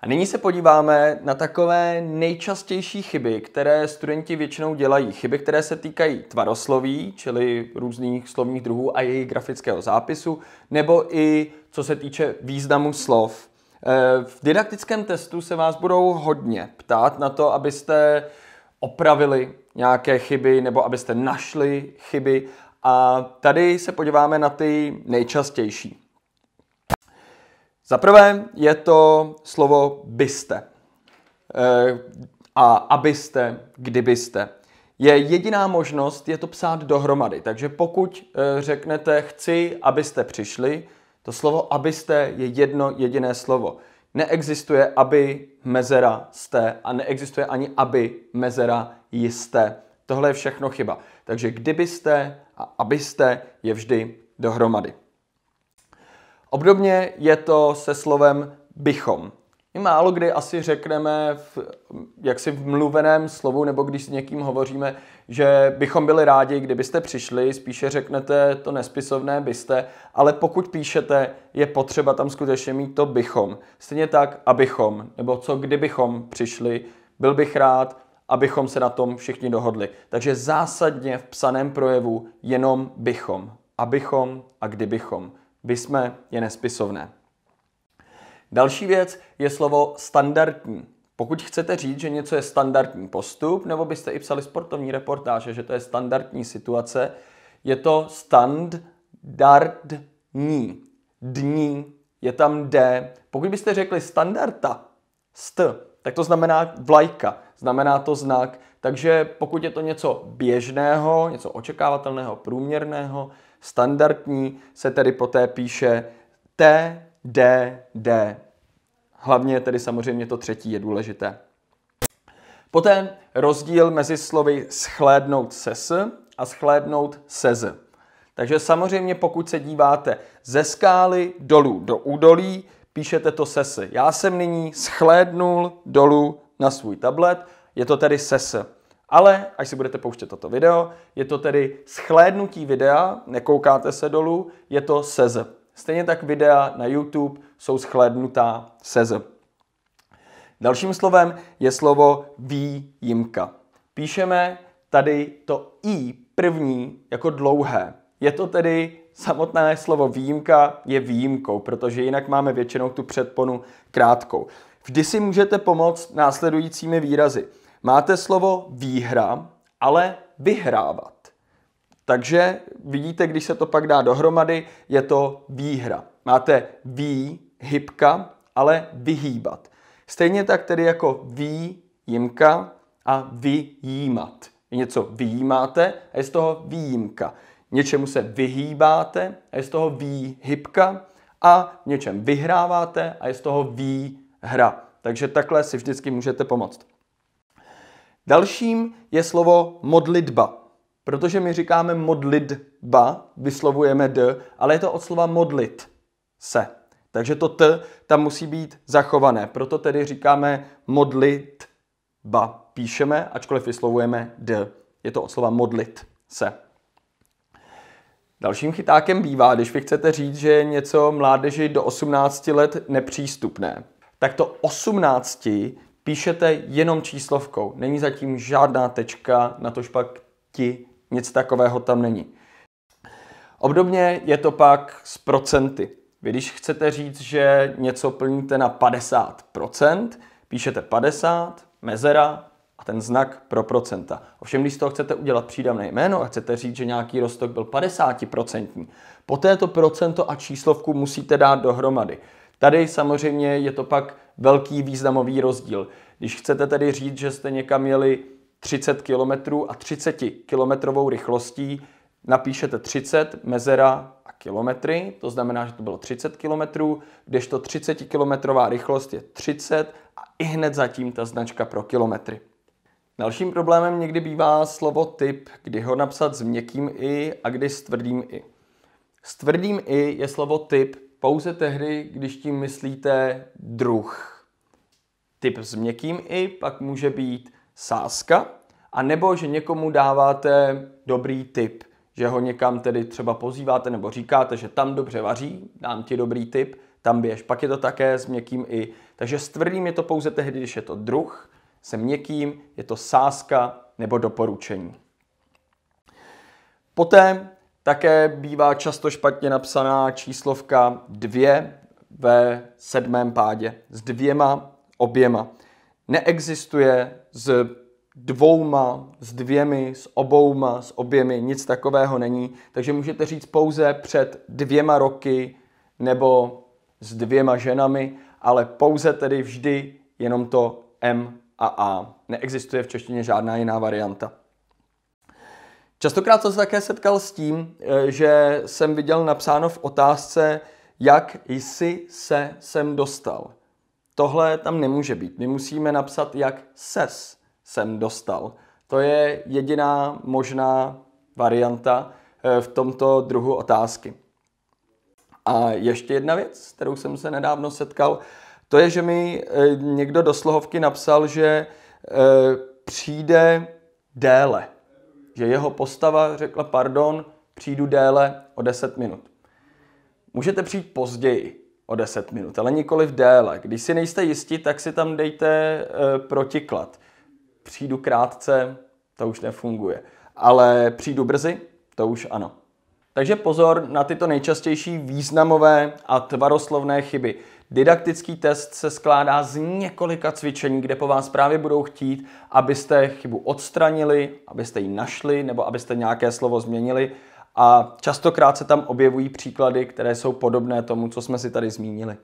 A nyní se podíváme na takové nejčastější chyby, které studenti většinou dělají. Chyby, které se týkají tvarosloví, čili různých slovních druhů a jejich grafického zápisu, nebo i co se týče významu slov. Eh, v didaktickém testu se vás budou hodně ptát na to, abyste opravili nějaké chyby nebo abyste našli chyby. A tady se podíváme na ty nejčastější. Za prvé je to slovo byste. Eh, a abyste, kdybyste. Je jediná možnost, je to psát dohromady. Takže pokud eh, řeknete chci, abyste přišli, to slovo abyste je jedno jediné slovo. Neexistuje aby mezera jste a neexistuje ani aby mezera jste. Tohle je všechno chyba. Takže kdybyste a abyste je vždy dohromady. Obdobně je to se slovem bychom. My málo kdy asi řekneme v jaksi v mluveném slovu, nebo když s někým hovoříme, že bychom byli rádi, kdybyste přišli, spíše řeknete to nespisovné byste, ale pokud píšete, je potřeba tam skutečně mít to bychom. Stejně tak, abychom, nebo co kdybychom přišli, byl bych rád, abychom se na tom všichni dohodli. Takže zásadně v psaném projevu jenom bychom, abychom a kdybychom. Bysme je nespisovné. Další věc je slovo standardní. Pokud chcete říct, že něco je standardní postup, nebo byste i psali sportovní reportáže, že to je standardní situace, je to standardní. Dní, je tam D. Pokud byste řekli standarda, st, tak to znamená vlajka, znamená to znak. Takže pokud je to něco běžného, něco očekávatelného, průměrného, standardní se tedy poté píše t d d. Hlavně tedy samozřejmě to třetí je důležité. Poté rozdíl mezi slovy schlédnout ses a schlédnout z. Takže samozřejmě pokud se díváte ze skály dolů do údolí, píšete to s. Já jsem nyní schlédnul dolů na svůj tablet, je to tedy s. Ale až si budete pouštět toto video, je to tedy schlédnutí videa, nekoukáte se dolů, je to sezeb. Stejně tak videa na YouTube jsou schlédnutá sezeb. Dalším slovem je slovo výjimka. Píšeme tady to i první jako dlouhé. Je to tedy samotné slovo výjimka je výjimkou, protože jinak máme většinou tu předponu krátkou. Vždy si můžete pomoct následujícími výrazy. Máte slovo výhra, ale vyhrávat. Takže vidíte, když se to pak dá dohromady, je to výhra. Máte ví, hybka, ale vyhýbat. Stejně tak tedy jako jimka a vyjímat. Něco vyjímáte a je z toho výjimka. Něčemu se vyhýbáte a je z toho výhybka a něčem vyhráváte a je z toho výhra. Takže takhle si vždycky můžete pomoct. Dalším je slovo modlitba, protože my říkáme modlitba, vyslovujeme d, ale je to od slova modlit se. Takže to t tam musí být zachované, proto tedy říkáme modlitba. Píšeme, ačkoliv vyslovujeme d. Je to od slova modlit se. Dalším chytákem bývá, když vy chcete říct, že je něco mládeži do 18 let nepřístupné, tak to 18 píšete jenom číslovkou. Není zatím žádná tečka, na tož pak ti nic takového tam není. Obdobně je to pak s procenty. Vy když chcete říct, že něco plníte na 50%, píšete 50, mezera a ten znak pro procenta. Ovšem, když z toho chcete udělat přídavné jméno a chcete říct, že nějaký rostok byl 50%, poté to procento a číslovku musíte dát dohromady. Tady samozřejmě je to pak velký významový rozdíl. Když chcete tedy říct, že jste někam jeli 30 km a 30 kilometrovou rychlostí, napíšete 30 mezera a kilometry, to znamená, že to bylo 30 km, kdežto 30 kilometrová rychlost je 30 a i hned zatím ta značka pro kilometry. Dalším problémem někdy bývá slovo typ, kdy ho napsat s měkkým i a kdy s tvrdým i. S tvrdým i je slovo typ pouze tehdy, když tím myslíte druh typ s měkkým i pak může být sázka, a nebo že někomu dáváte dobrý tip, že ho někam tedy třeba pozýváte nebo říkáte, že tam dobře vaří, dám ti dobrý tip, tam běž. Pak je to také s měkkým i. Takže s tvrdým je to pouze tehdy, když je to druh, se měkkým je to sázka nebo doporučení. Poté také bývá často špatně napsaná číslovka dvě ve sedmém pádě s dvěma oběma. Neexistuje z dvouma, s dvěmi, s obouma, s oběmi, nic takového není. Takže můžete říct pouze před dvěma roky nebo s dvěma ženami, ale pouze tedy vždy jenom to M a A. Neexistuje v češtině žádná jiná varianta. Častokrát jsem se také setkal s tím, eh, že jsem viděl napsáno v otázce, jak jsi se sem dostal. Tohle tam nemůže být. My musíme napsat, jak ses jsem dostal. To je jediná možná varianta eh, v tomto druhu otázky. A ještě jedna věc, s kterou jsem se nedávno setkal, to je, že mi eh, někdo do slohovky napsal, že eh, přijde déle. Že jeho postava řekla, pardon, přijdu déle o 10 minut. Můžete přijít později, o 10 minut, ale nikoli v déle. Když si nejste jistí, tak si tam dejte e, protiklad. Přijdu krátce, to už nefunguje. Ale přijdu brzy, to už ano. Takže pozor na tyto nejčastější významové a tvaroslovné chyby. Didaktický test se skládá z několika cvičení, kde po vás právě budou chtít, abyste chybu odstranili, abyste ji našli nebo abyste nějaké slovo změnili a častokrát se tam objevují příklady, které jsou podobné tomu, co jsme si tady zmínili.